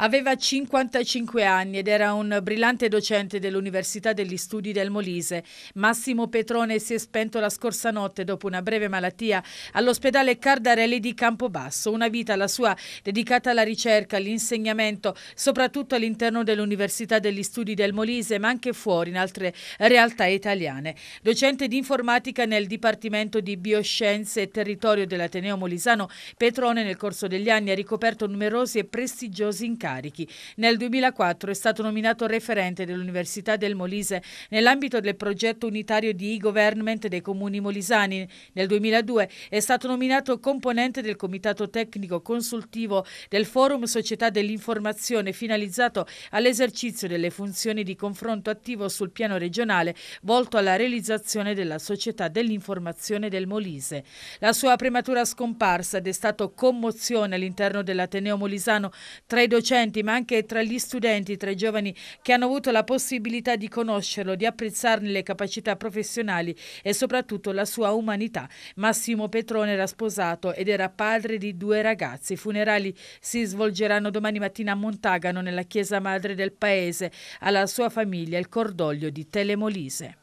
Aveva 55 anni ed era un brillante docente dell'Università degli Studi del Molise. Massimo Petrone si è spento la scorsa notte dopo una breve malattia all'ospedale Cardarelli di Campobasso. Una vita, la sua, dedicata alla ricerca, all'insegnamento, soprattutto all'interno dell'Università degli Studi del Molise, ma anche fuori, in altre realtà italiane. Docente di informatica nel Dipartimento di Bioscienze e Territorio dell'Ateneo Molisano, Petrone nel corso degli anni ha ricoperto numerosi e prestigiosi incarichi incarichi. Nel 2004 è stato nominato referente dell'Università del Molise nell'ambito del progetto unitario di e-government dei comuni molisani. Nel 2002 è stato nominato componente del comitato tecnico consultivo del Forum Società dell'Informazione finalizzato all'esercizio delle funzioni di confronto attivo sul piano regionale volto alla realizzazione della Società dell'Informazione del Molise. La sua prematura scomparsa ha destato commozione all'interno dell'Ateneo Molisano tra i docenti docenti ma anche tra gli studenti, tra i giovani che hanno avuto la possibilità di conoscerlo, di apprezzarne le capacità professionali e soprattutto la sua umanità. Massimo Petrone era sposato ed era padre di due ragazzi. I funerali si svolgeranno domani mattina a Montagano nella chiesa madre del paese. Alla sua famiglia il cordoglio di Telemolise.